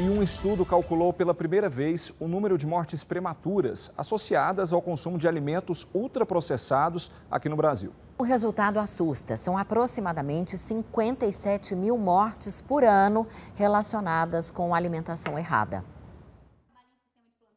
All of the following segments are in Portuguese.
E um estudo calculou pela primeira vez o número de mortes prematuras associadas ao consumo de alimentos ultraprocessados aqui no Brasil. O resultado assusta. São aproximadamente 57 mil mortes por ano relacionadas com alimentação errada.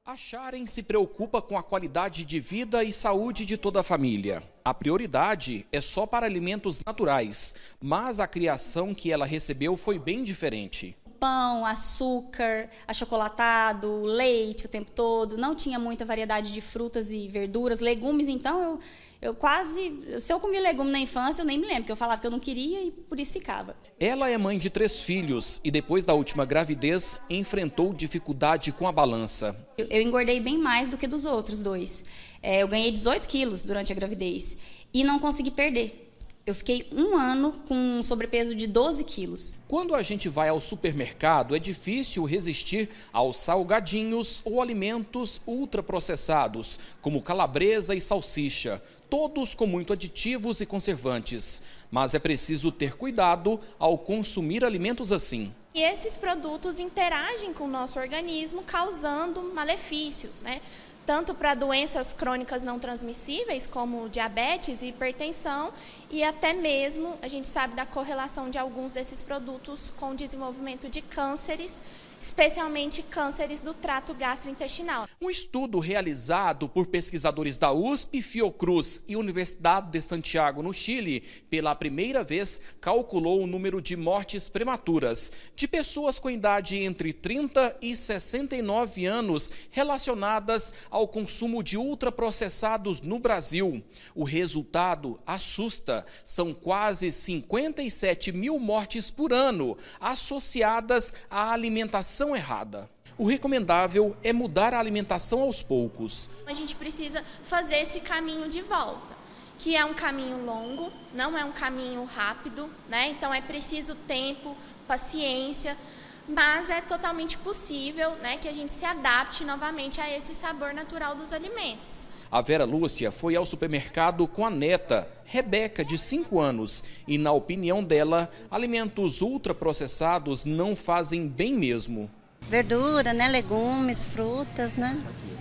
A Charem se preocupa com a qualidade de vida e saúde de toda a família. A prioridade é só para alimentos naturais, mas a criação que ela recebeu foi bem diferente pão, açúcar, achocolatado, leite o tempo todo. Não tinha muita variedade de frutas e verduras. Legumes, então, eu, eu quase. Se eu comi legume na infância, eu nem me lembro, porque eu falava que eu não queria e por isso ficava. Ela é mãe de três filhos e depois da última gravidez enfrentou dificuldade com a balança. Eu, eu engordei bem mais do que dos outros dois. É, eu ganhei 18 quilos durante a gravidez e não consegui perder. Eu fiquei um ano com um sobrepeso de 12 quilos. Quando a gente vai ao supermercado, é difícil resistir aos salgadinhos ou alimentos ultraprocessados, como calabresa e salsicha, todos com muito aditivos e conservantes. Mas é preciso ter cuidado ao consumir alimentos assim. E esses produtos interagem com o nosso organismo, causando malefícios, né? tanto para doenças crônicas não transmissíveis, como diabetes e hipertensão, e até mesmo a gente sabe da correlação de alguns desses produtos com o desenvolvimento de cânceres, especialmente cânceres do trato gastrointestinal. Um estudo realizado por pesquisadores da USP, Fiocruz e Universidade de Santiago, no Chile, pela primeira vez calculou o número de mortes prematuras de pessoas com idade entre 30 e 69 anos relacionadas ao ao consumo de ultraprocessados no Brasil. O resultado assusta: são quase 57 mil mortes por ano associadas à alimentação errada. O recomendável é mudar a alimentação aos poucos. A gente precisa fazer esse caminho de volta, que é um caminho longo, não é um caminho rápido, né? Então é preciso tempo, paciência mas é totalmente possível né, que a gente se adapte novamente a esse sabor natural dos alimentos. A Vera Lúcia foi ao supermercado com a neta, Rebeca, de 5 anos, e na opinião dela, alimentos ultraprocessados não fazem bem mesmo. Verdura, né, legumes, frutas, né?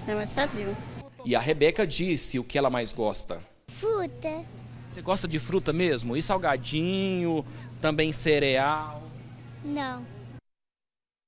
É mais sadio. E a Rebeca disse o que ela mais gosta. Fruta. Você gosta de fruta mesmo? E salgadinho, também cereal? Não.